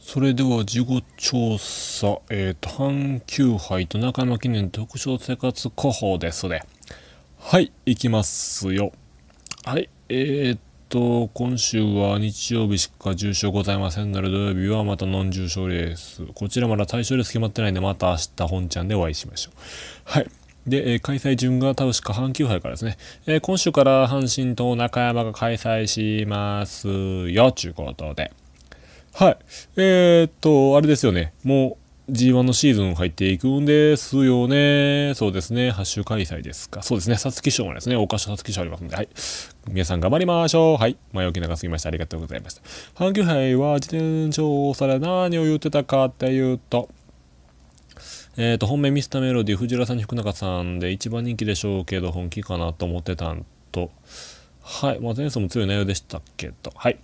それでは事後調査、えー、と、阪急杯と中山記念特徴生活広報ですね。はい、いきますよ。はい、えー、っと、今週は日曜日しか重症ございませんので、土曜日はまたノン重症レース。こちらまだ対象レース決まってないんで、また明日本ちゃんでお会いしましょう。はい。で、えー、開催順がしか阪急杯からですね、えー、今週から阪神と中山が開催しますよ、ということで。はい。えー、っと、あれですよね。もう G1 のシーズン入っていくんですよね。そうですね。8週開催ですか。そうですね。皐月賞もですね。お菓子皐月賞ありますんで。はい。皆さん頑張りましょう。はい。前置き長すぎました。ありがとうございました。阪急杯は自転車調され何を言ってたかっていうと、えっ、ー、と、本命ミスターメロディー、藤原さんに福中さんで一番人気でしょうけど、本気かなと思ってたんと、はい。まあ、前走も強い内容でしたけど。はい。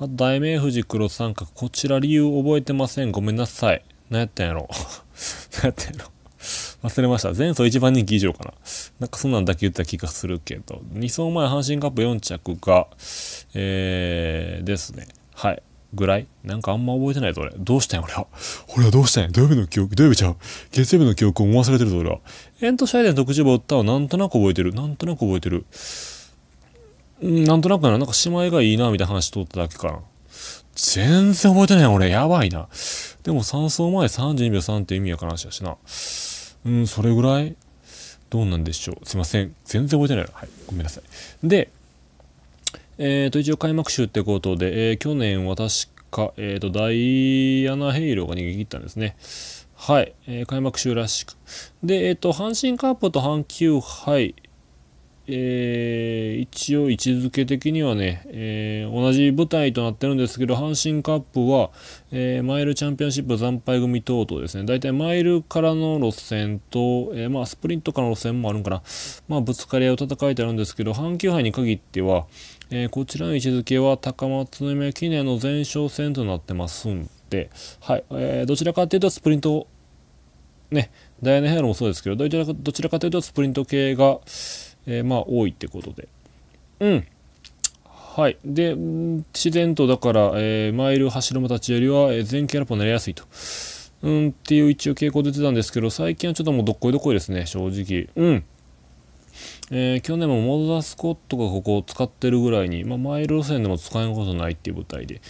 あ大名富士黒三角。こちら理由覚えてません。ごめんなさい。何やったんやろ。何やったんやろ。忘れました。前走一番人気以上かな。なんかそんなんだけ言った気がするけど。二走前、阪神カップ4着が、えー、ですね。はい。ぐらいなんかあんま覚えてないぞ俺。どうしたんや俺は。俺はどうしたんや土曜日の記憶、土曜日ちゃう。月曜日の記憶を思わされてるぞ俺は。エントシャイデン特殊部を打ったのなんとなく覚えてる。なんとなく覚えてる。なんとなくな、なんか姉妹がいいな、みたいな話通っただけかな。全然覚えてない俺。やばいな。でも3走前32秒3って意味やから話やしな。うん、それぐらいどうなんでしょう。すいません。全然覚えてない。はい。ごめんなさい。で、えっ、ー、と、一応開幕週ってことで、えー、去年は確か、えっ、ー、と、ダイアナ・ヘイローが逃げ切ったんですね。はい。え開幕週らしく。で、えっ、と、阪神カープと阪急杯、えー、一応位置づけ的にはね、えー、同じ舞台となってるんですけど阪神カップは、えー、マイルチャンピオンシップ惨敗組等々ですね大体マイルからの路線と、えまあ、スプリントからの路線もあるんかな、まあ、ぶつかり合いを戦えてあるんですけど阪急杯に限っては、えこちらの位置づけは高松宮記念の前哨戦となってますんで、はいえどちらかというとスプリントねダイアナ・ヘアロもそうですけどどちらかというとスプリント系がえー、まあ多いってことで。うん。はい。で、自然とだから、えー、マイル走る馬たちよりは、えー、前傾ラップになりやすいと。うんっていう一応傾向出てたんですけど、最近はちょっともうどっこいどっこいですね、正直。うん。えー、去年もモーザスコットがここを使ってるぐらいに、まあ、マイル路線でも使えることないっていう舞台で。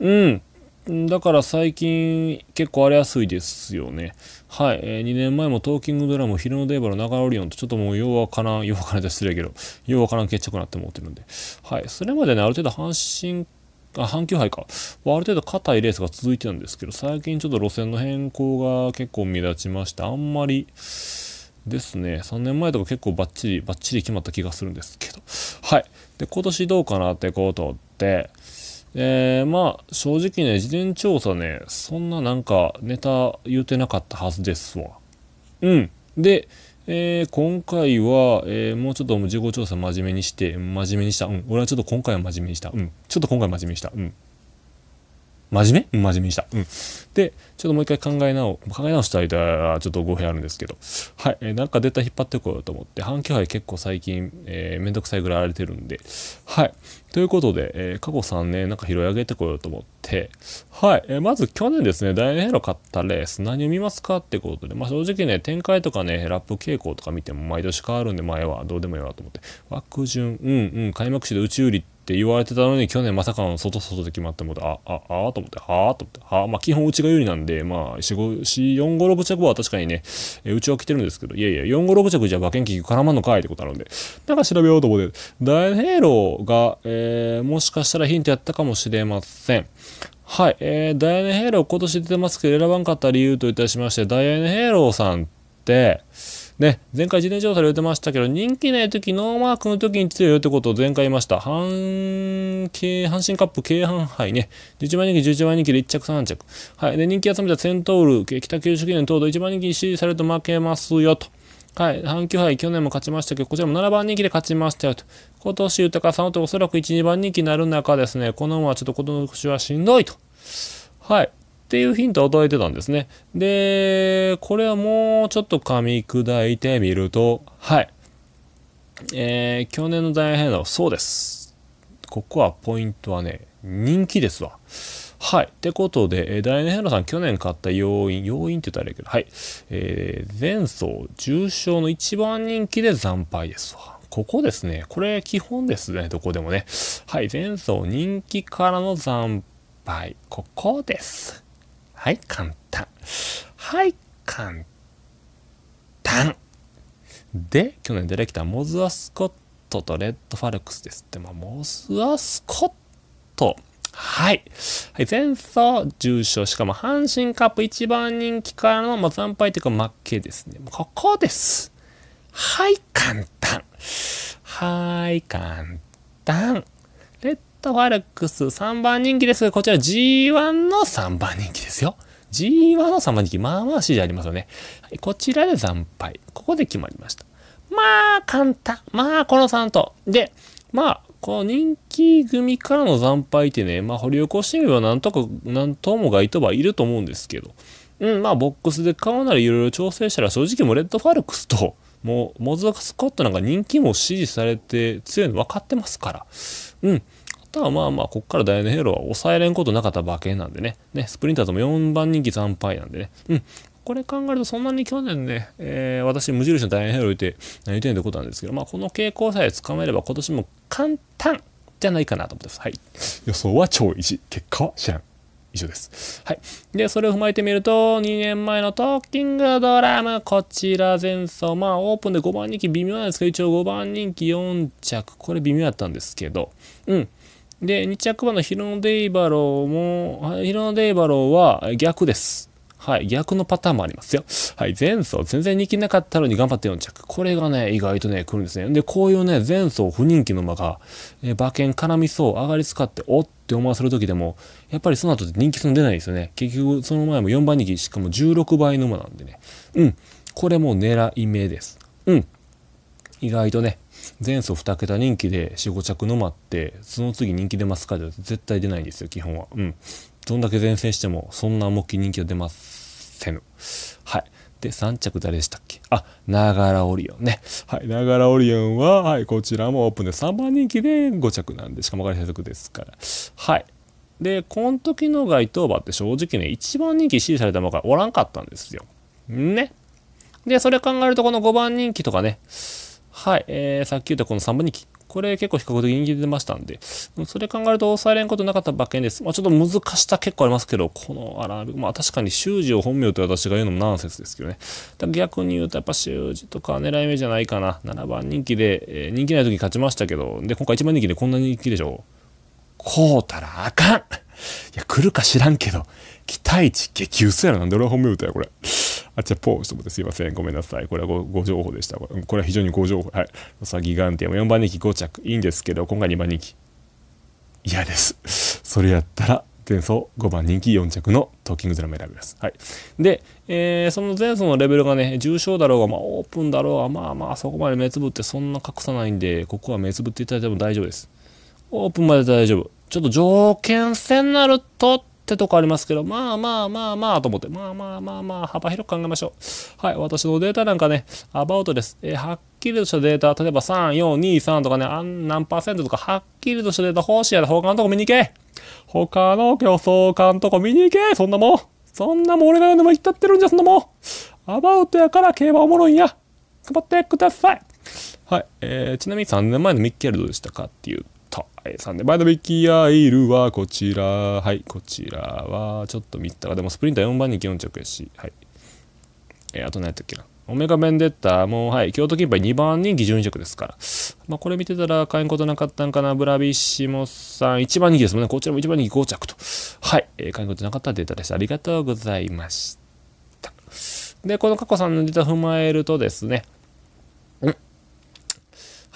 うん。だから最近結構荒れやすいですよね。はい。えー、2年前もトーキングドラム、昼のデーバの中オリオンとちょっともうようわからん、ようわからんって失礼やけど、ようわからん決着になって思ってるんで。はい。それまでね、ある程度阪神、あ、阪急杯か。ある程度硬いレースが続いてたんですけど、最近ちょっと路線の変更が結構目立ちまして、あんまり、ですね。3年前とか結構バッチリ、バッチリ決まった気がするんですけど。はい。で、今年どうかなってことで、えー、まあ正直ね事前調査ねそんななんかネタ言うてなかったはずですわうんで、えー、今回は、えー、もうちょっと事後調査真面目にして真面目にしたうん俺はちょっと今回は真面目にしたうんちょっと今回真面目にしたうん真面目、真面目にした。うん。で、ちょっともう一回考え直、考え直した間はちょっと語弊あるんですけど、はい、えー、なんかデータ引っ張ってこようと思って、半気配結構最近、えー、めんどくさいぐらい荒れてるんで、はい。ということで、えー、過去3年なんか拾い上げてこようと思って、はい、えー、まず去年ですね、ダイナヘロ買ったレース、何を見ますかってことで、まあ正直ね、展開とかね、ラップ傾向とか見ても毎年変わるんで、前はどうでもいいわと思って、枠順、うんうん、開幕式で宇宙売りって、って言われてたのに、去年まさかの外外で決まってもあ、あ、ああと思って、はあと思って、はあ、まあ基本うちが有利なんで、まあ四、四五六着は確かにね、えうちは来てるんですけど、いやいや、四五六着じゃ馬券機絡まんのかいってことあるんで、なんか調べようと思って、ダイヘイローが、えー、もしかしたらヒントやったかもしれません。はい、えー、ダイアン・ヘイロー今年出てますけど選ばんかった理由といたしまして、ダイアン・ヘイローさんって、ね、前回事前調査で言ってましたけど、人気ない時、ノーマークの時に強いよってことを前回言いました。半、阪神カップ京阪杯ね、11番人気、11番人気で1着3着。はい。で、人気集めたセントール、北九州記念等々1番人気に支持されると負けますよと。はい。阪急杯、去年も勝ちましたけど、こちらも7番人気で勝ちましたよと。今年、豊さんとおそらく1、2番人気になる中ですね、この馬はちょっと今年はしんどいと。はい。っていうヒントを与えてたんですね。で、これはもうちょっと噛み砕いてみると、はい。えー、去年の大変だそうです。ここはポイントはね、人気ですわ。はい。ってことで、えー、ダイナヘロさん、去年買った要因、要因って言ったらいいけど、はい。えー、前走、重賞の一番人気で惨敗ですわ。ここですね。これ、基本ですね。どこでもね。はい。前走人気からの惨敗。ここです。はい、簡単。はい、簡単。で、去年出てきたモズ・アスコットとレッド・ファルクスですって、まあ、モズ・アスコット。はい。はい、前走、重賞、しかも阪神カップ一番人気からの、まあ、惨敗というか負けですね。ここです。はい、簡単。はい、簡単。レッタファルクス3番人気ですが、こちら G1 の3番人気ですよ。G1 の3番人気、まあまあ指示ありますよね。はい、こちらで惨敗。ここで決まりました。まあ、簡単。まあ、この3と。で、まあ、この人気組からの惨敗ってね、まあ、掘り起こしてみればなんとか、なんともがいとばいると思うんですけど、うん、まあ、ボックスで買うならいろいろ調整したら、正直もレッドファルクスと、もう、モズ・スコットなんか人気も支持されて強いの分かってますから、うん。たまあまあ、こっからダイアナヘロは抑えれんことなかった馬券なんでね。ね、スプリンターズも4番人気惨敗なんでね。うん。これ考えるとそんなに去年ね、えー、私無印のダイアナヘロいて何言ってんってことなんですけど、まあこの傾向さえつかめれば今年も簡単じゃないかなと思ってます。はい。予想は超一結果は知らん。以上です。はい。で、それを踏まえてみると、2年前のトーキングドラム、こちら前走、まあ、オープンで5番人気微妙なんですけど、一応5番人気4着、これ微妙やったんですけど、うん。で、日着馬のヒロノデイバローも、ヒロノデイバローは逆です。はい、逆のパターンもありますよ。はい、前走、全然人気なかったのに頑張って4着。これがね、意外とね、来るんですね。で、こういうね、前走不人気の馬が、え馬券絡みそう、上がり使って、おって思わせる時でも、やっぱりその後で人気そ出ないですよね。結局、その前も4番人気、しかも16倍の馬なんでね。うん、これも狙い目です。うん、意外とね、前走2桁人気で45着のまってその次人気出ますかで絶対出ないんですよ基本はうんどんだけ前線してもそんな重き人気は出ませぬはいで3着誰でしたっけあながらオリオンねはいながらオリオンは、はい、こちらもオープンで3番人気で5着なんでしかもガら配属ですからはいでこの時の該当馬って正直ね1番人気支持された馬がおらんかったんですよねでそれ考えるとこの5番人気とかねはい、えー、さっき言ったこの3分2期。これ結構比較的人気出ましたんで、それ考えると抑えれんことなかった馬券です。まあ、ちょっと難しさ結構ありますけど、この荒び、まあ確かに修士を本名と私が言うのもナンセンスですけどね。だ逆に言うとやっぱ修士とか狙い目じゃないかな。7番人気で、えー、人気ない時に勝ちましたけど、で、今回1番人気でこんな人気でしょう。こうたらあかんいや、来るか知らんけど、期待値激薄やろ。なんで俺は本名歌や、これ。あちゃポーズとですいません。ごめんなさい。これはご情報でした。これは非常にご情報。はい。さギガンティアも4番人気5着。いいんですけど、今回2番人気。嫌です。それやったら、前走5番人気4着のトーキングドラム選びます。はい。で、えー、その前走のレベルがね、重症だろうが、まあ、オープンだろうが、まあまあ、そこまで目つぶってそんな隠さないんで、ここは目つぶっていただいても大丈夫です。オープンまで大丈夫。ちょっと条件戦になると、ってとこありますけど、まあまあまあまあと思って、まあまあまあまあ、幅広く考えましょう。はい、私のデータなんかね、アバウトです。えー、はっきりとしたデータ、例えば3、4、2、3とかね、あん何パーセントとか、はっきりとしたデータ欲しいやら他のとこ見に行け他の競争家のとこ見に行けそんなもんそんなもん俺が何でも言ったってるんじゃ、そんなもんアバウトやから競馬おもろいんや頑張ってくださいはい、えー、ちなみに3年前のミッケルどうでしたかっていうと。はい、3で、バイドビキアイルはこちら。はい、こちらは、ちょっと見たでもスプリンター4番人気4着やし。はい。えー、あと何やったっけな。オメガベンデッタも、はい、京都金杯2番人気12着ですから。まあ、これ見てたら買えんことなかったんかな。ブラビシモさん、1番人気ですもんね。こちらも1番人気5着と。はい、えー、買えんことなかったデータでした。ありがとうございました。で、この過去さんのデータ踏まえるとですね、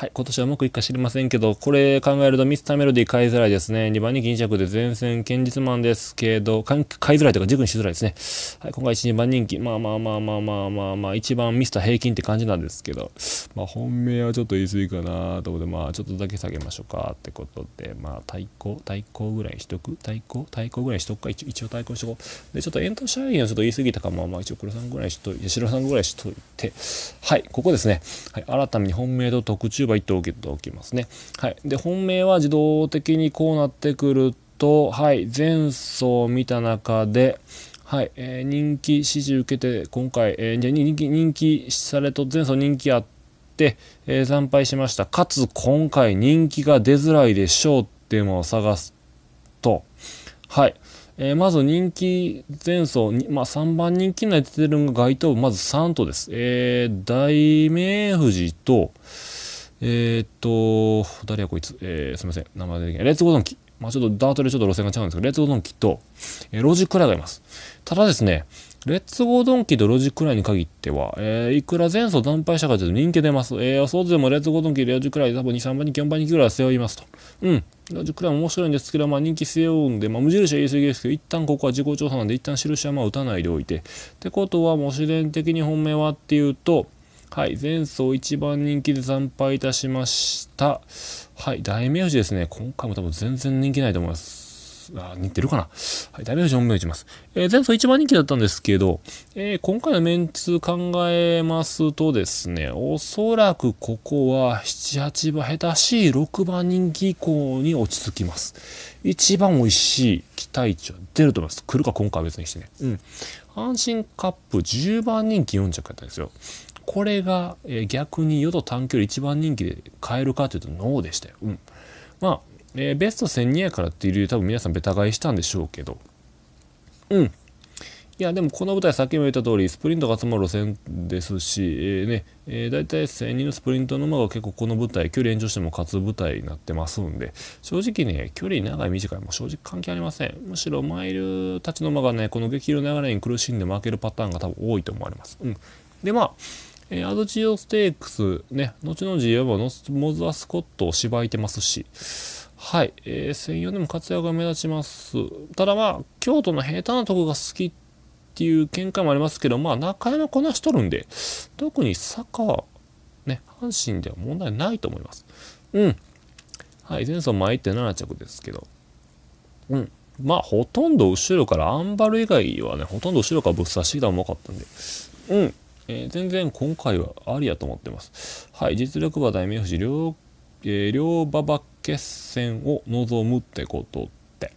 はい、今年はうまくいくか知りませんけど、これ考えるとミスターメロディ買いづらいですね。2番に2着で前線堅実マンですけど、買いづらいというか軸にしづらいですね。はい、今回1、2番人気。まあまあまあまあまあまあまあ、1番ミスター平均って感じなんですけど、まあ本命はちょっと言い過ぎかなと思って、まあちょっとだけ下げましょうかってことで、まあ対抗、対抗ぐらいしとく対抗対抗ぐらいしとくか一応対抗しとこう。で、ちょっとエント社員はちょっと言い過ぎたかも、まあ一応黒さんぐらいしといて、白さんぐらいしといて、はい、ここですね。はい、改めに本命と特注バイトを受けておきますね。はい、で本命は自動的にこうなってくると、はい、前走見た中で、はいえー、人気支持受けて今回、えー、人気人気されと前走人気あって、えー、惨敗しましたかつ今回人気が出づらいでしょうっていうのを探すと、はいえー、まず人気前走、まあ、3番人気内出てるのが該当部まず3とです、えー、大名富士と、えー、っと、誰やこいつ、えー、すみません、名前出てきない。レッツゴードンキ。まあちょっとダートでちょっと路線が違うんですけど、レッツゴードンキと、えー、ロジックライがいます。ただですね、レッツゴードンキとロジックライに限っては、えー、いくら前走惨敗者かというと人気出ます。えー、そうでもレッツゴードンキ、ロジックライ多分2、3番に4番にぐらい背負いますと。うん。ロジックライも面白いんですけど、まあ人気背負うんで、まあ無印は言い過ぎですけど、一旦ここは自己調査なんで、一旦印はまあ打たないでおいて。ってことは、もう自然的に本命はっていうと、はい、前走一番人気で惨敗いたしました。はい、大名字ですね。今回も多分全然人気ないと思います。あ、似てるかな。はい、大名字4名打ちます。えー、前走一番人気だったんですけど、えー、今回のメンツ考えますとですね、おそらくここは7、8番、下手しい6番人気以降に落ち着きます。一番美味しい期待値は出ると思います。来るか今回は別にしてね。うん。阪神カップ10番人気4着やったんですよ。これが、え逆にヨド短距離一番人気で買えるかというとノーでしたよ。うん、まあ、えー、ベスト1200やからっていう理由多分皆さんベタ買いしたんでしょうけど。うん。いやでもこの舞台さっきも言った通りスプリントが集まる路線ですし、えー、ねえー、大体1000のスプリントの馬が結構この舞台距離延長しても勝つ舞台になってますんで正直ね距離長い短いも正直関係ありませんむしろマイルたちの馬がねこの激流流れに苦しんで負けるパターンが多分多いと思われます、うん、でまあえー、アドジオステークス、ね、後々言えばノスモアスコットを芝居いてますし、はい、えー、専用でも活躍が目立ちます。ただまあ、京都の平坦なとこが好きっていう見解もありますけど、まあ、中山こなしとるんで、特にサッカーは、ね、阪神では問題ないと思います。うん。はい、前走前って7着ですけど、うん。まあ、ほとんど後ろから、アンバル以外はね、ほとんど後ろからぶっ刺してきた多かったんで、うん。えー、全然今回はありやと思ってます。はい、実力馬大名士両、えー、両馬場決戦を望むってことって。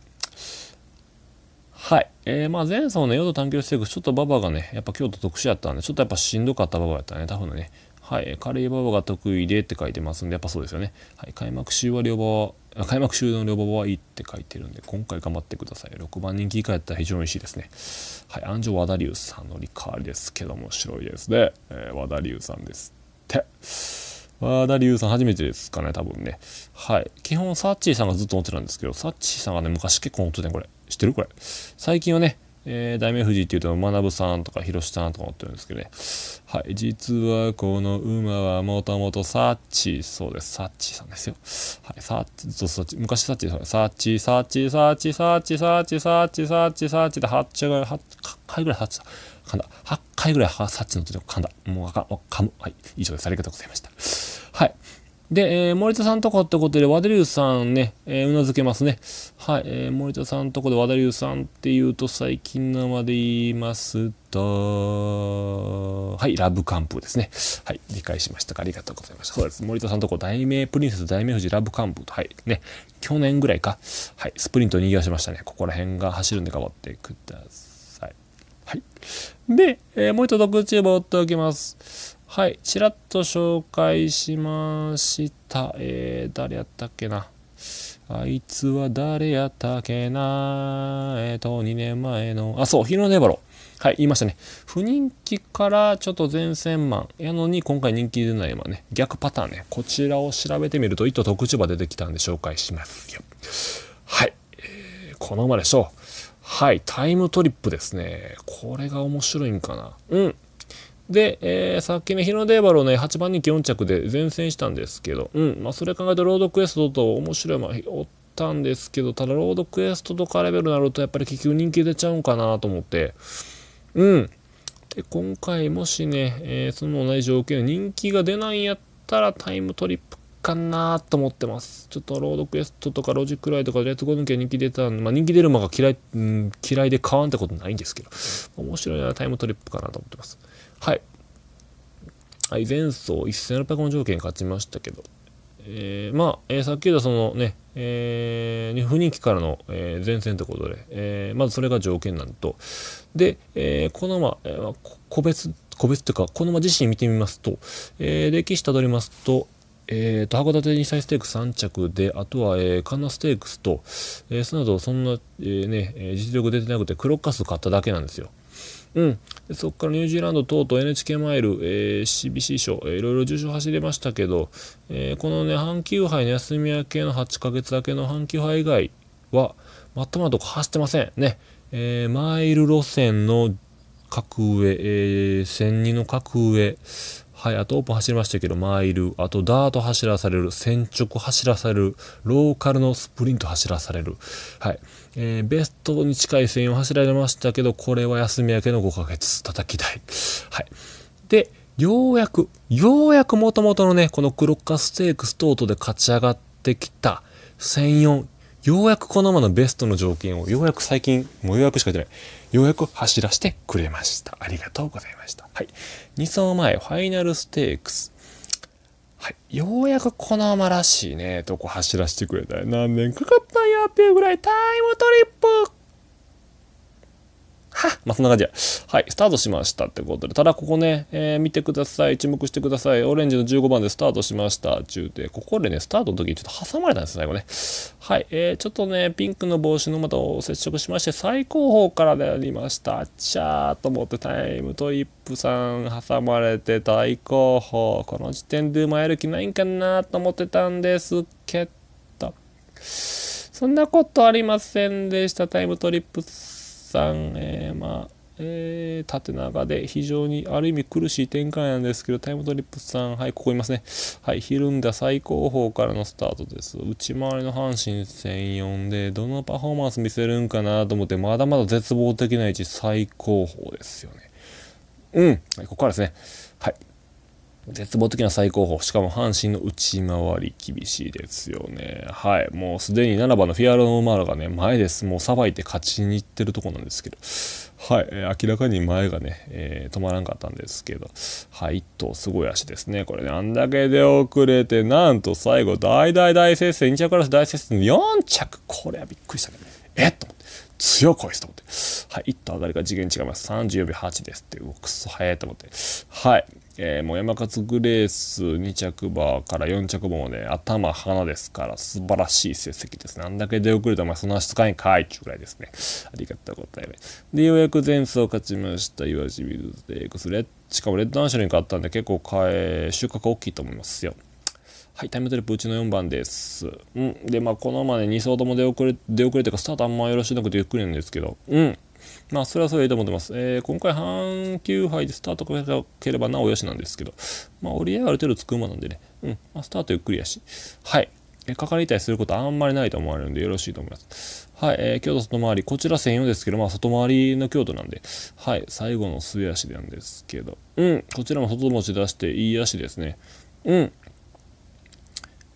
はい。えー、まあ前走ね、ヨド短距離ステちょっと馬場がね、やっぱ京都特殊やったんで、ちょっとやっぱしんどかった馬場やったね、多分ね。はい、カレーバ場が得意でって書いてますんで、やっぱそうですよね。はい、開幕週は両馬は、開幕週の両馬はいいって書いてるんで、今回頑張ってください。6番人気以下やったら非常に味しいですね。はい、安城和田龍さんのリカーですけど面白いですね。えー、和田龍さんですって。和田龍さん初めてですかね、多分ね。はい。基本、サッチーさんがずっと持ってたんですけど、サッチーさんがね、昔結構持ってたね、これ。知ってるこれ。最近はね、えー、大名富士っていうと、学さんとか広さんとか思ってるんですけどね。はい。実は、この馬はもともとサッチそうです。サッチさんですよ。はい。サッチ、そう、サッチ、昔サッチサッチ、サッチ、サッチ、サッチ、サッチ、サッチ、サッチ、サッチサッチ、回ぐらい、8回ぐらいサッチ噛んだ。8回ぐらいサッチの時に噛んだ。もうあかん、噛む。はい。以上です。ありがとうございました。はい。で、えー、森田さんとこってことで、和田龍さんね、えー、うなずけますね。はい、えー、森田さんとこで和田龍さんっていうと、最近まで言いますと、はい、ラブカンプですね。はい、理解しましたかありがとうございました。そうです。森田さんとこ、大名、プリンセス、大名富士、ラブカンプと、はい、ね、去年ぐらいか、はい、スプリントに逃げ出しましたね。ここら辺が走るんで頑張ってください。はい。で、えー、一度、特注を追っておきます。はい、ちらっと紹介しました。えー、誰やったっけな。あいつは誰やったっけな。えっ、ー、と、2年前の、あ、そう、ヒロネバロ。はい、言いましたね。不人気からちょっと前線マンやのに、今回人気出ない今ね、逆パターンね、こちらを調べてみると、一頭特注場出てきたんで紹介しますよ。はい、えー、このままでしょう。はい、タイムトリップですね。これが面白いんかな。うん、で、えー、さっきね、日の出バローね、8番人気4着で前線したんですけど、うん、まあ、それ考えてロードクエストと面白いまあ、おったんですけど、ただロードクエストとかレベルになると、やっぱり結局人気出ちゃうんかなと思って、うん。で、今回もしね、えー、その同じ条件で人気が出ないんやったらタイムトリップかなと思ってます。ちょっとロードクエストとかロジックライとかレッツゴー抜け人気出たんで、まあ人気出る馬が嫌い、うん、嫌いで買わんってことないんですけど、面白いなタイムトリップかなと思ってます。はい。はい、前走1600の条件勝ちましたけど、えー、まあ、えー、さっき言ったそのね、えー、不人気からの、えー、前線ということで、えー、まずそれが条件なんと、で、えー、このま、えー、個別、個別というか、このま自身見てみますと、えー、歴史たどりますと、えーと、函館2歳ステークス3着であとは、えー、カナステークスと、えー、その後そんな、えーね、実力出てなくてクロッカス買っただけなんですよ。うん、そこからニュージーランド等々 NHK マイル、えー、CBC 賞、えー、いろいろ受賞走れましたけど、えー、このね、阪急杯の休み明けの8ヶ月明けの阪急杯以外は、まとまと走ってません。ね、えー、マイル路線の格上、えー、1 2の格上、はい、あとオープン走りましたけど、マイル、あとダート走らされる、先直走らされる、ローカルのスプリント走らされる。はい。えー、ベストに近い線を走られましたけど、これは休み明けの5ヶ月叩き台。はい。で、ようやく、ようやくもともとのね、このクロッカーステークス等々で勝ち上がってきた、1004ようやくこのままのベストの条件をようやく最近、もうようやくしか出ない。ようやく走らせてくれました。ありがとうございました。はい。2走前、ファイナルステークス。はい。ようやくこの馬らしいね、とこ走らせてくれた。何年かかったんやっていうぐらいタイムトリップは まあそんな感じや。はい、スタートしましたってことで、ただここね、えー、見てください、注目してください、オレンジの15番でスタートしました、中で、ここでね、スタートの時にちょっと挟まれたんです、最後ね。はい、えー、ちょっとね、ピンクの帽子のまた接触しまして、最後方からでありました、ちゃーと思ってタイムトイップさん挟まれて、最後方、この時点で前歩きないんかなと思ってたんですけど、そんなことありませんでした、タイムトリップさん。さん、えー、まあ、えー、縦長で非常にある意味苦しい展開なんですけどタイムトリップさんはいここいますねはいひるんだ最高峰からのスタートです内回りの阪神戦4でどのパフォーマンス見せるんかなと思ってまだまだ絶望的な位置最高峰ですよねうん、はい、ここからですね絶望的な最高峰。しかも阪神の内回り厳しいですよね。はい。もうすでに7番のフィアロノマラがね、前です。もうさばいて勝ちに行ってるとこなんですけど。はい。えー、明らかに前がね、えー、止まらんかったんですけど。はい。1頭すごい足ですね。これね、あんだけ出遅れて、なんと最後、大大大接戦、2着から大接戦4着。これはびっくりしたね。えっと思って。強こいつと思って。はい。1頭上がりが次元違います。34秒8ですって。うくそ早いと思って。はい。えー、もう山勝グレース2着馬から4着馬もで頭鼻ですから素晴らしい成績ですね。あんだけ出遅れたまあその足使いんかいっていうぐらいですね。ありがとうございます。で、ようやく前走勝ちました。岩地ビルズでクスレしかもレッドアンシェルに勝ったんで結構え収穫大きいと思いますよ。はい、タイムトリップうちの4番です。うん。で、まあ、このまね、2走とも出遅れ、出遅れというか、スタートあんまよろしなくてゆっくりなんですけど、うん。まあ、それはそれで思ってます。えー、今回、阪急杯でスタートかけければなおよしなんですけど、まあ、折り合いはある程度つく馬なんでね、うん、まあ、スタートゆっくりやし、はい。えかかりたりすることあんまりないと思われるんでよろしいと思います。はい、えー、京都外回り、こちら専用ですけど、まあ外回りの京都なんで、はい、最後の末足なんですけど、うん、こちらも外持ち出していい足ですね。うん。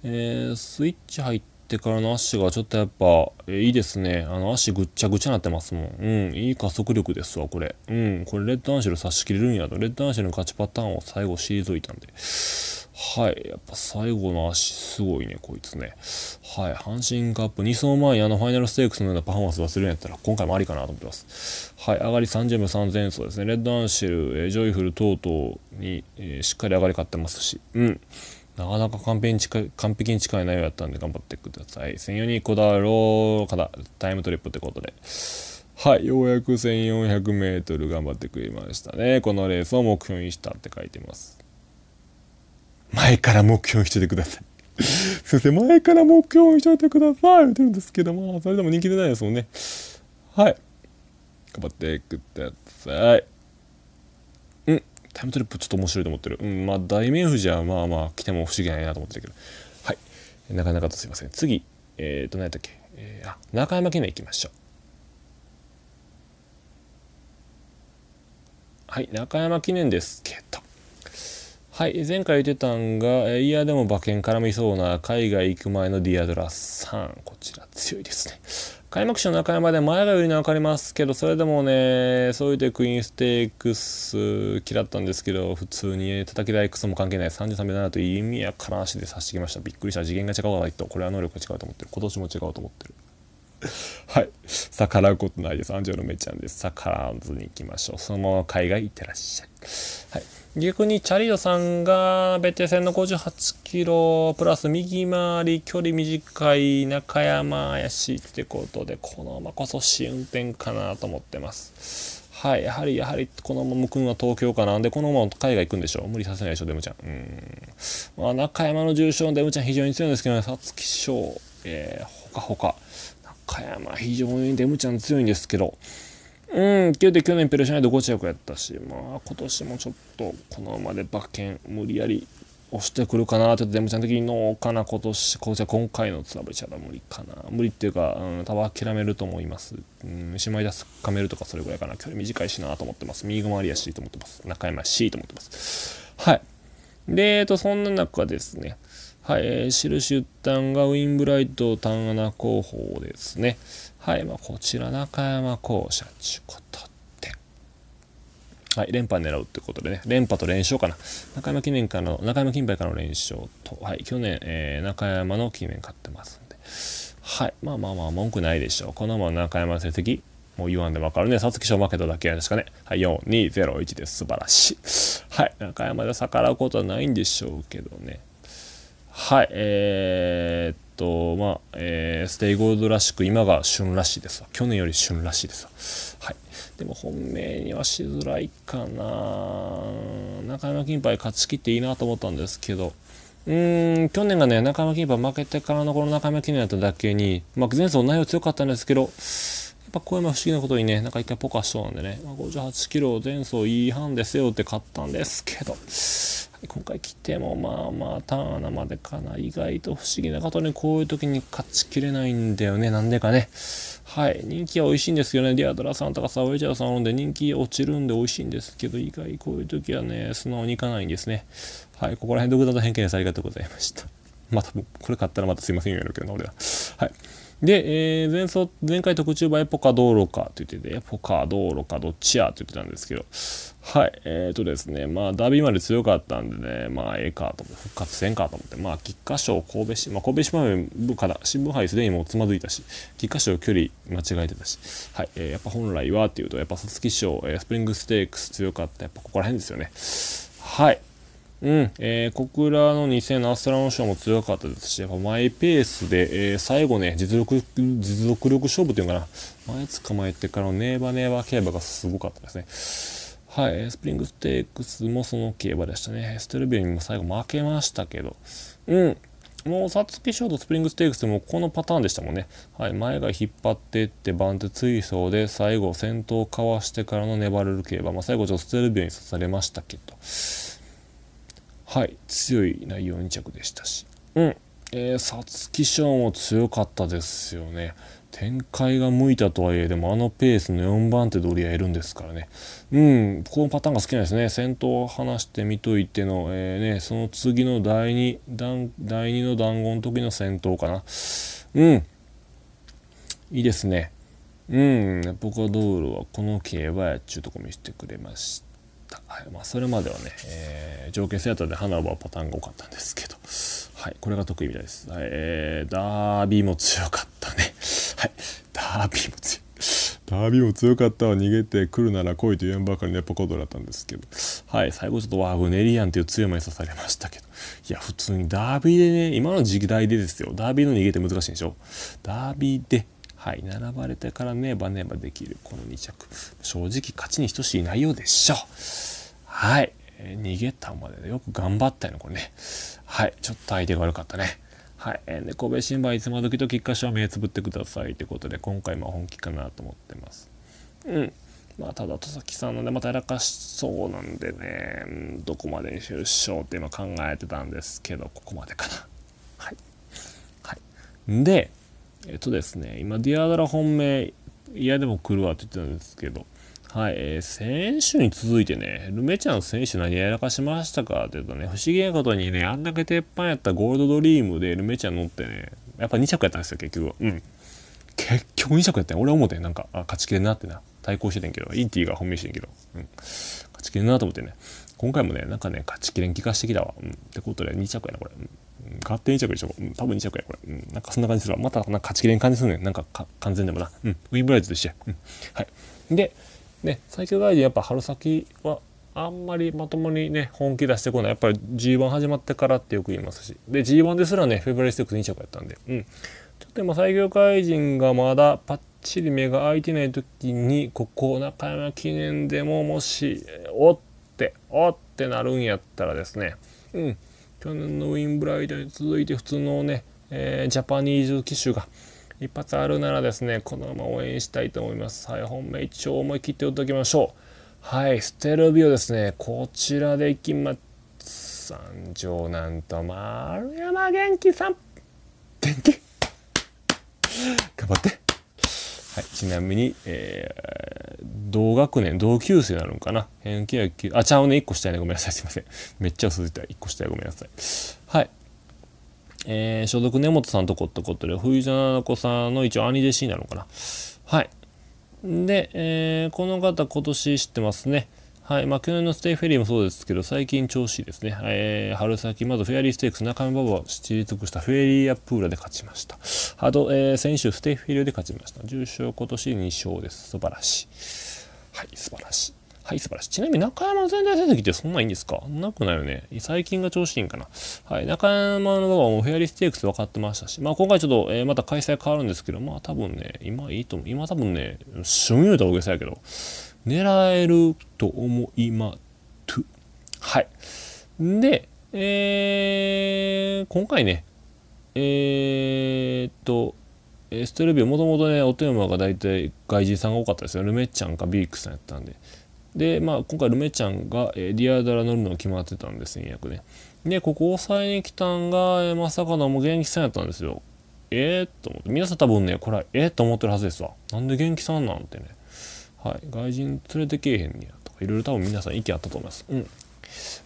えー、スイッチ入って、ってからの足がちょっとやっぱ、えいいですね。あの足ぐっちゃぐちゃなってますもん。うん、いい加速力ですわ、これ。うん、これレッドアンシェル差し切れるんやと。レッドアンシェルの勝ちパターンを最後退いたんで。はい。やっぱ最後の足すごいね、こいつね。はい。阪神カップ2走前にあのファイナルステークスのようなパフォーマンス出せるんやったら今回もありかなと思ってます。はい。上がり30秒3000円走ですね。レッドアンシェル、えジョイフル等々に、えしっかり上がり勝ってますし。うん。なかなか完璧に近い、完璧に近い内容やったんで頑張ってください。専用にこだわろうから、タイムトリップってことで。はい、ようやく1 4 0 0ル頑張ってくれましたね。このレースを目標にしたって書いてます。前から目標にしててください。先生、前から目標にしといてください。言ってるんですけども、それでも人気出ないですもんね。はい。頑張ってください。タイムトリップちょっと面白いと思ってる。うん、まあ、大名富士はまあまあ来ても不思議ないなと思ってるけど。はい。なかなかとすいません。次、えっ、ー、と、何やったっけ。えー、あ、中山県内行きましょう。はい、中山記念ですけど。はい、前回言ってたんが、いやでも馬券絡みそうな海外行く前のディアドラさん。こちら強いですね。開幕式の中山で前が売りに分かりますけど、それでもね、そういうてクイーンステークス嫌だったんですけど、普通に叩き台クソも関係ない。33秒7と意味やから足で指してきました。びっくりした。次元が違うかいと。これは能力が違うと思ってる。今年も違うと思ってる。はい。逆らうことないです。アンジェロめちゃんです。逆らわずに行きましょう。そのまま海外行ってらっしゃい。はい。逆にチャリドさんがベテ線の58キロプラス右回り距離短い中山いってことでこのままこそ試運転かなと思ってますはいやはりやはりこのま向くんは東京かなんでこのまま海外行くんでしょ無理させないでしょデムちゃんうんまあ中山の重傷デムちゃん非常に強いんですけどね皐月賞えー、ほかほか中山非常にデムちゃん強いんですけどうん、で去年ペルシャナイド5着やったし、まあ今年もちょっとこのままで馬券無理やり押してくるかなちょっとデムちゃん的にノーかな今年今年今回のツアブリチャラ無理かな無理っていうか、うん、多分諦めると思いますうんしまいだすかめるとかそれぐらいかな距離短いしなと思ってます右回りやしいと思ってます中山しいと思ってますはいでえっとそんな中ですねはい、えー、印出端がウィンブライト単穴候補ですねはい、まあ、こちら中山校舎ちゅうことで。はい、連覇狙うってことでね、連覇と連勝かな。中山記念からの、中山金杯からの連勝と、はい、去年、えー、中山の記念買ってますんで。はい、まあまあまあ、文句ないでしょう。このまま中山成績、もう言わんでわかるね。皐月賞負けただけですかね。はい、4、2、0、1です。素晴らしい。はい、中山で逆らうことはないんでしょうけどね。はい、えー、っと、まあ、えー、ステイゴールドらしく、今が旬らしいですわ。去年より旬らしいですわ。はい。でも本命にはしづらいかな中山金杯勝ち切っていいなと思ったんですけど、うーん、去年がね、中山金杯負けてからのこの中山記念だっただけに、まあ、前走内容強かったんですけど、やっぱ小山不思議なことにね、なんか一回ポカしそうなんでね、ま58キロ前走いいですよって勝ったんですけど、今回来てもまあまあターン穴までかな意外と不思議な方にこういう時に勝ちきれないんだよねなんでかねはい人気は美味しいんですよねディアドラさんとかサウエジャーさんで人気落ちるんで美味しいんですけど意外こういう時はね素直にいかないんですねはいここら辺独断と偏見ですありがとうございましたまたこれ買ったらまたすいませんよやるけどな俺ははいで、えー、前走前回特注版エポカ道路かって言ってて、エポカ道路かどっちやって言ってたんですけど、はい、えっ、ー、とですね、まあ、ダービーまで強かったんでね、まあ、ええかと思って、復活せんかと思って、まあ、菊花賞、神戸市、まあ、神戸市部から新聞杯すでにもうつまずいたし、菊花賞距離間違えてたし、はい、えー、やっぱ本来はっていうと、やっぱ皐月賞、えー、スプリングステークス強かった、やっぱここら辺ですよね。はい。うん、えー、小倉の2戦のアストラノ賞も強かったですし、やっぱマイペースで、えー、最後ね、実力、実力力勝負というのかな、前捕まえてからのネーバネーバ競馬がすごかったですね。はい、スプリングステークスもその競馬でしたね。ステルビンにも最後負けましたけど、うん、もうサツキショーとスプリングステークスもこのパターンでしたもんね。はい、前が引っ張っていって番手追走で最後先頭をかわしてからの粘れる競馬、まあ、最後ちょっとステルビンに刺されましたけど。はい強い内容2着でしたしうんえ皐月賞も強かったですよね展開が向いたとはいえでもあのペースの4番手で折り合えるんですからねうんこのパターンが好きなんですね先頭を離して見といての、えー、ね、その次の第 2, 段第2の団子の時の先頭かなうんいいですねうん僕はールはこの競馬やっちゅうとこ見せてくれました、はいまあ、それまではね、えー、条件セアターで花うパターンが多かったんですけど、はい、これが得意みたいです、はいえー、ダービーも強かったね、はい、ダービーも強いダービーも強かったわ逃げてくるなら来いと言えんばかりのやっぱードだったんですけどはい最後ちょっとワーグネリアンという強い前に刺されましたけどいや普通にダービーでね今の時代でですよダービーの逃げて難しいでしょダービーではい、並ばれてからねバネばできるこの2着正直勝ちに等しい内容でしょうはい、えー、逃げたまで、でよく頑張ったよねこれねはいちょっと相手が悪かったねはい、えー、神戸新聞いつも時と結果、所は目つぶってくださいということで今回も本気かなと思ってますうんまあただ戸崎さんのねまたやらかしそうなんでね、ん、どこまでにしようって今考えてたんですけどここまでかなはいはいでえっとですね、今、ディアドラ本命、嫌でも来るわって言ってたんですけど、はい、えー、選手に続いてね、ルメちゃん選手何やらかしましたかって言うとね、不思議なことにね、あんだけ鉄板やったゴールドドリームでルメちゃん乗ってね、やっぱ2着やったんですよ、結局は。うん。結局2着やったん俺は思ってなんか、あ、勝ちきれんなってな。対抗してんけど、インティが本命してんけど、うん。勝ちきれんなと思ってね。今回もね、なんかね、勝ちきれん気がしてきたわ。うん。ってことで2着やな、これ。うん勝手に2着でしょ、うん、多分2着や、これ。うん、なんかそんな感じするわ。またなんか勝ちきれん感じするね。なんか完全でもな。うん、ウィンブライズと一緒や。うん。はい。で、ね、最強大臣やっぱ春先は、あんまりまともにね、本気出してこない。やっぱり G1 始まってからってよく言いますし。で、G1 ですらね、フェブラリステック2着やったんで。うん。ちょっと今、最強怪人がまだパッチリ目が開いてない時に、ここ、中山記念でももし、おって、おってなるんやったらですね、うん。去年のウィンブライドに続いて普通のね、えー、ジャパニーズ機種が一発あるならですね、このまま応援したいと思います。はい、本命一応思い切って打っておきましょう。はい、ステルビオですね。こちらでいきます。三条なんと丸山元気さん。元気頑張って。はい、ちなみに、えー同学年同級生なのかな1990あちゃうね1個下やねごめんなさいすいませんめっちゃ続いた1個下やごめんなさいはいえー、所属根本さんとこってことで冬じゃな子さんの一応兄弟子なのかなはいで、えー、この方今年知ってますねはい、まあ、去年のステイフェリーもそうですけど、最近調子いいですね。えー、春先、まずフェアリーステークス、中身馬場を知り尽くしたフェアリーアップーラで勝ちました。あと、えー、先週ステイフェリーで勝ちました。重賞今年2勝です。素晴らしい。はい、素晴らしい。はい、素晴らしい。ちなみに中山の全体成績ってそんないいんですかなくないよね。最近が調子いいんかな。はい、中山のはもうフェアリーステークス分かってましたし、まあ今回ちょっと、えー、また開催変わるんですけど、まあ多分ね、今いいと思う。今多分ね、旬言うた大げさやけど、狙えると思いまと。はい。で、えー、今回ね、えー、っと、エステルビューもともとねお手馬が大体外人さんが多かったですよルメちゃんかビークさんやったんででまあ今回ルメちゃんが、えディアダラ乗るの決まってたんですね役ねでここ抑えに来たんが、えまさかのも元気さんやったんですよえー、と思って皆さん多分ねこれはえー、と思ってるはずですわなんで元気さんなんてねはい外人連れてけえへんねやとかいろいろ多分皆さん意見あったと思いますうん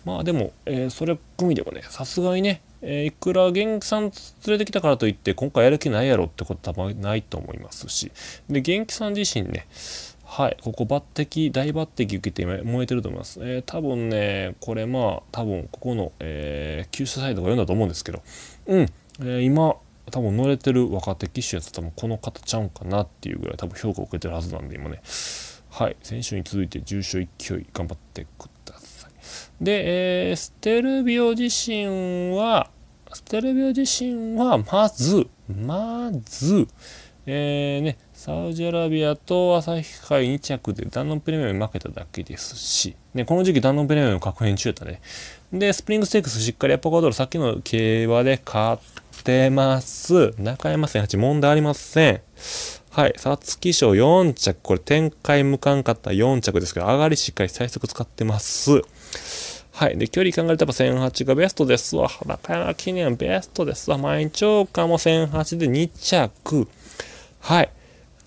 まあでも、えー、それ込みでもねさすがにねえー、いくら元気さん連れてきたからといって今回やる気ないやろってことまにないと思いますしで元気さん自身ねはいここ抜擢大抜擢受けて燃えてると思います、えー、多分ねこれまあ多分ここの、えー、九サイドが読んだと思うんですけどうん、え今多分乗れてる若手騎手やつ多分この方ちゃうんかなっていうぐらい多分評価を受けてるはずなんで今ねはい先週に続いて重賞勢い頑張ってくてで、えー、ステルビオ自身は、ステルビオ自身は、まず、まず、えー、ね、サウジアラビアと日海2着でダノンプレミアムに負けただけですし、ね、この時期ダノンプレミアム確変中だね。で、スプリングステークスしっかりエポカドルさっきの競馬で勝ってます。中山戦8問題ありません。はい、皐月賞4着、これ展開無観かった4着ですけど、上がりしっかり最速使ってます。はい。で、距離考えれば1008がベストですわ。裸山記念ベストですわ。毎日岡も1008で2着。はい。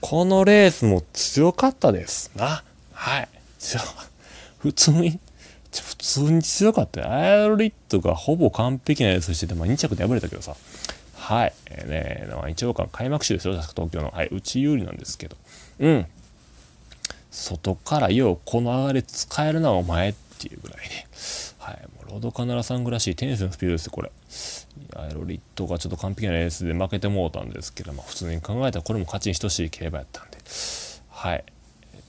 このレースも強かったですな。はい。普通に、普通に強かったアイロリットがほぼ完璧なレースしてて、まあ、2着で敗れたけどさ。はい。えー、ね、一応開幕週ですよ、東京の。はい。うち有利なんですけど。うん。外からようこのがれ使えるなお前っっていうぐらいね、はい、もうロードカナラさんグらしいテニスのスピードですよ、これアイロリットがちょっと完璧なレースで負けてもうたんですけど、まあ、普通に考えたらこれも勝ちに等しい競馬やったんではい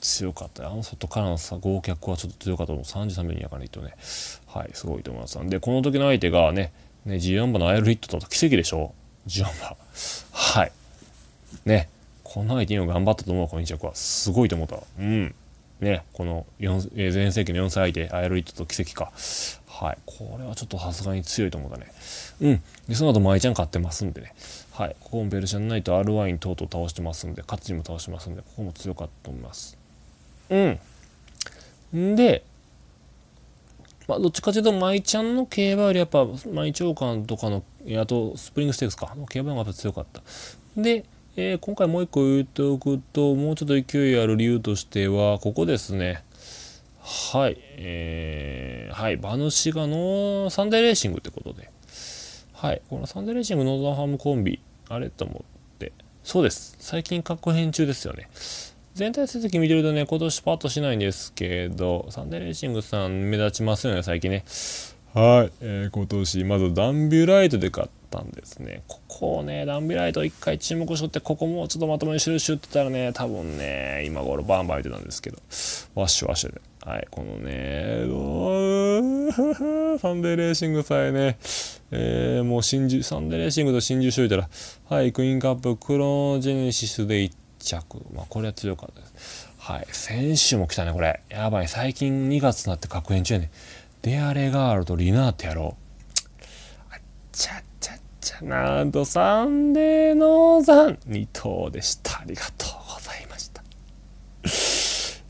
強かったあの外からのさ合脚はちょっと強かった思う33秒にやかないとねはいすごいと思いますんでこの時の相手がねね G4 番のアイロリットだと奇跡でしょ1 4番はいねこの相手にも頑張ったと思うこの2着はすごいと思ったうんね、この4、えー、前世紀の4歳相手、アイロイットと奇跡か。はい。これはちょっとさすがに強いと思うだね。うん。で、その後、舞ちゃん勝ってますんでね。はい。ここもベルシャンナイト、R ワイン等々倒してますんで、勝ちも倒してますんで、ここも強かったと思います。うん。んで、まあ、どっちかというと、舞ちゃんの競馬よりやっぱ、舞長官とかの、あと、スプリングステークスか、の競馬の方が強かった。で、えー、今回もう一個言っておくと、もうちょっと勢いある理由としては、ここですね。はい。えー、はい。馬主がのサンデーレーシングってことで。はい。このサンデーレーシングノーザンハムコンビ、あれと思って。そうです。最近確保編中ですよね。全体成績見てるとね、今年パッとしないんですけど、サンデーレーシングさん目立ちますよね、最近ね。はい。えー、今年、まずダンビューライトで買って、ったんですね。ここをね、ダンビライト一回注目しとって、ここもちょっとまともにシュシュってたらね、多分ね、今頃バンバン言ってたんですけど、ワッシュワッシュで。はい、このね、サンデーレーシングさえね、えー、もう新宿、サンデーレーシングと新宿しといたら、はい、クイーンカップ、クロージェネシスで1着。まあ、これは強かったです。はい、先週も来たね、これ。やばい、最近2月になって学園中やね。デアレガールとリナーテやろう。あっちゃっじゃなんとサンデーノーザン2頭でした。ありがとうございました。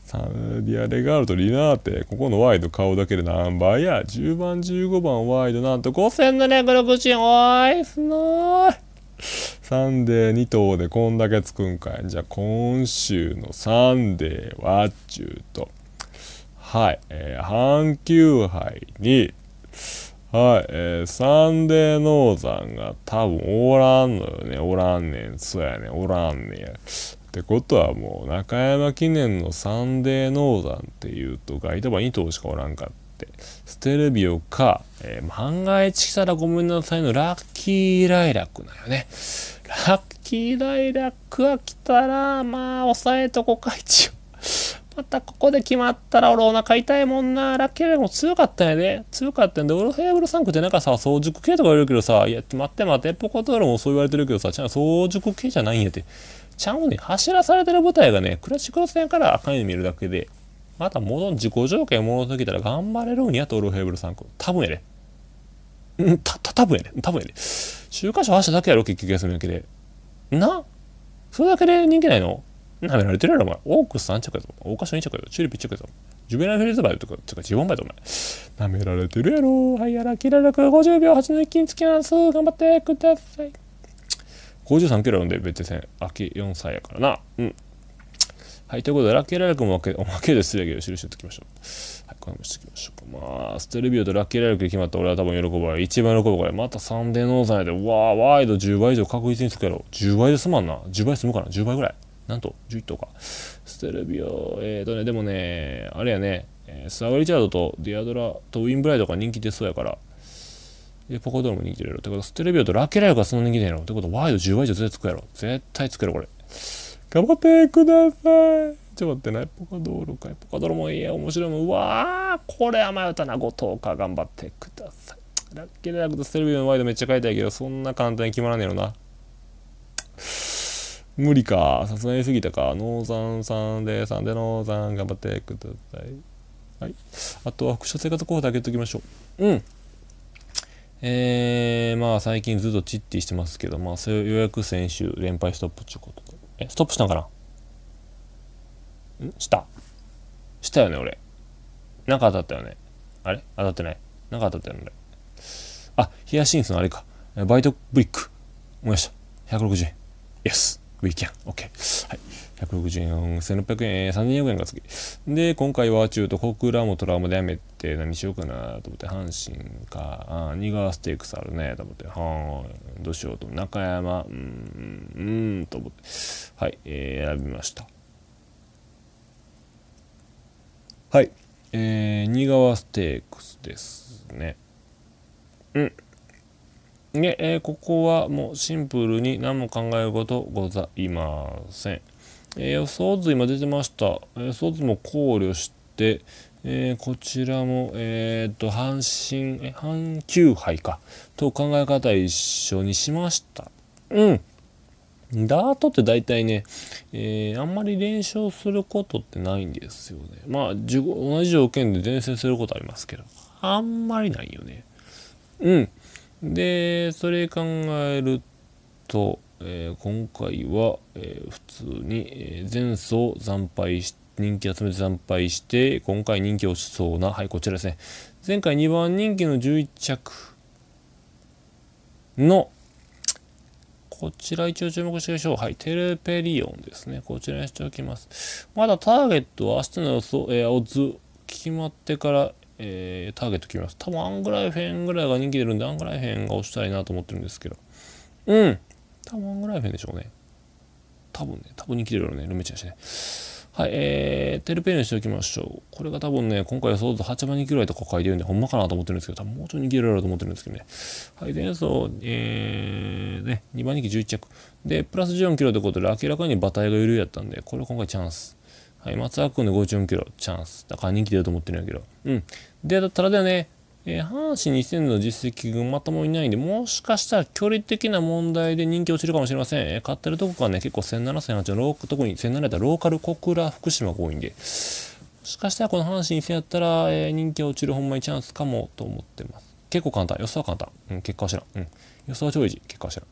サンディアレガールとリナーテ、ここのワイド顔だけで何倍や ?10 番、15番ワイドなんと5760円。おい、すごい。サンデー2頭でこんだけつくんかい。じゃあ今週のサンデーはっちゅうと。はい、えー、阪急杯に、はい、えー、サンデーノーザンが多分おらんのよね。おらんねん。そうやね。おらんねんや。ってことはもう、中山記念のサンデーノーザンっていうと、ガイドバ2頭しかおらんかって。ステルビオか、えー、万が一来たらごめんなさいのラッキーライラックなよね。ラッキーライラックが来たら、まあ、抑えとこか、一応。またここで決まったら俺お腹痛いもんな。ラッキーでも強かったんやで。強かったんで、俺フェーブル3区ってなんかさ、早熟系とか言われるけどさ、いや、待って待って、ポコトロもそう言われてるけどさ、ちゃん早熟系じゃないんやって。ちゃんをね、走らされてる舞台がね、クラシック路線から赤いに見えるだけで、また戻自己条件戻ってきたら頑張れるんやと、オルフェーブル3区。多分やで。うん、た、た、多分やで。多分やで。週刊誌走しただけやろ、結局休みだけで。なそれだけで人気ないの舐められてるやろ、お前。オークス3着やぞ。オーカション着やぞ。チューリップ1着やぞ。ジュベナフェーズバイとか、とか、ジうンバイとお前。舐められてるやろ。はい、やら、キララク、50秒8の一気につきます。頑張ってください。53キロなんで、別戦。秋4歳やからな。うん。はい、ということで、ラッキーラルクも負け、おまけで失礼だけど、印をつきましょう。はい、これもしていきましょうか。まあ、ステルビオとラッキーラルクで決まった俺は多分喜ぶわ。一番喜ぶから、またサンデーノーザンやで、わー、ワイド10倍以上確実につくやろ。10倍で済まんな。10倍済むかな ?10 倍ぐらい。なんと、11頭か。ステルビオ、えっ、ー、とね、でもね、あれやね、スワガリチャードとディアドラとウィンブライドが人気出そうやから、で、ポコドロも人気出るってこと、ステレビオとラケラヨがそんな人気出やのってこと、ワイド10倍以上絶対つくやろ。絶対つくやろ、これ。頑張ってください。ちょっと待ってね、ポカドロかい。ポカドロもいいや、面白いもん。うわー、これは迷ったな、5等か。頑張ってください。ラッケララクとステレビオのワイドめっちゃ書いてあるけど、そんな簡単に決まらねえよな。無理か。さすがに過ぎたか。ノーザンサンデー、サンデーノーザン頑張ってください。はい。あとは副所生活候補だけときましょう。うん。えー、まあ最近ずっとチッティしてますけど、まあそれようやく先週連敗ストップってことで。え、ストップしたんかなんしたしたよね、俺。なんか当たったよね。あれ当たってない。なんか当たったよね、あ、ヒヤシンスのあれか。バイトブリック。思いました。160円。イエス。We can. OK。はい。160円、1600円、3 2 0 0円が次。で、今回は中途、小倉もトラウマでやめて、何しようかなと思って、阪神か、あニガーステークスあるねと思って、はーどうしようと、中山、うん、うん、ん、と思って、はい、えー、選びました。はい、えー、ニガワステークスですね。うん。で、えー、ここはもうシンプルに何も考えることございません。えー、予想図今出てました。予想図も考慮して、えー、こちらも、えー、っと、阪神、え、阪急杯か。と考え方一緒にしました。うん。ダートって大体ね、えー、あんまり連勝することってないんですよね。まあ、同じ条件で伝染することありますけど、あんまりないよね。うん。で、それ考えると、えー、今回は、えー、普通に、えー、前走惨敗し、人気集めて惨敗して、今回人気落ちそうな、はい、こちらですね。前回2番人気の11着の、こちら一応注目してきましょう。はい、テルペリオンですね。こちらにしておきます。まだターゲットは明日の予想、えー、オッズ決まってから、えー、ターゲット決めます。多分アングライフェンぐらいが人気出るんで、アングライフェンが押したいなと思ってるんですけど。うん。多分アングライフェンでしょうね。多分ね、多分人気出るよね。ルメちゃんしね。はい、えー、テルペイにしておきましょう。これが多分ね、今回予想図8番人気ぐらいとか書いてるんで、ほんまかなと思ってるんですけど、多分もうちょい人気ぐるいと思ってるんですけどね。はい、前走、えー、ね、2番人気11着。で、プラス14キロということで、明らかに馬体が緩いやったんで、これ今回チャンス。はい、松田君で54キロ、チャンス。だから人気出ると思ってるんやけど。うん。で、ただだよね、えー、阪神2000の実績群まともいないんで、もしかしたら距離的な問題で人気落ちるかもしれません。えー、買ってるとこがね、結構1700、ローカル特に1700やったらローカル、小倉、福島が多いんで、もしかしたらこの阪神2000やったら、えー、人気落ちるほんまにチャンスかもと思ってます。結構簡単。予想は簡単。うん、結果は知らん。うん。予想上位時結果走る。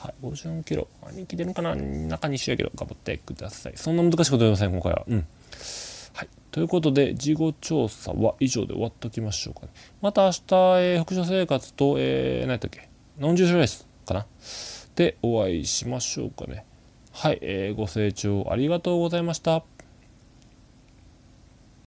はい、54キロ。人気出るかな中2周やけど、頑張ってください。そんな難しいことありません、今回は。うん。はい。ということで、事後調査は以上で終わっときましょうかね。また明日、えー、北上生活と、えー、何やったっけ、non 重症レースかな。で、お会いしましょうかね。はい、えー、ご清聴ありがとうございました。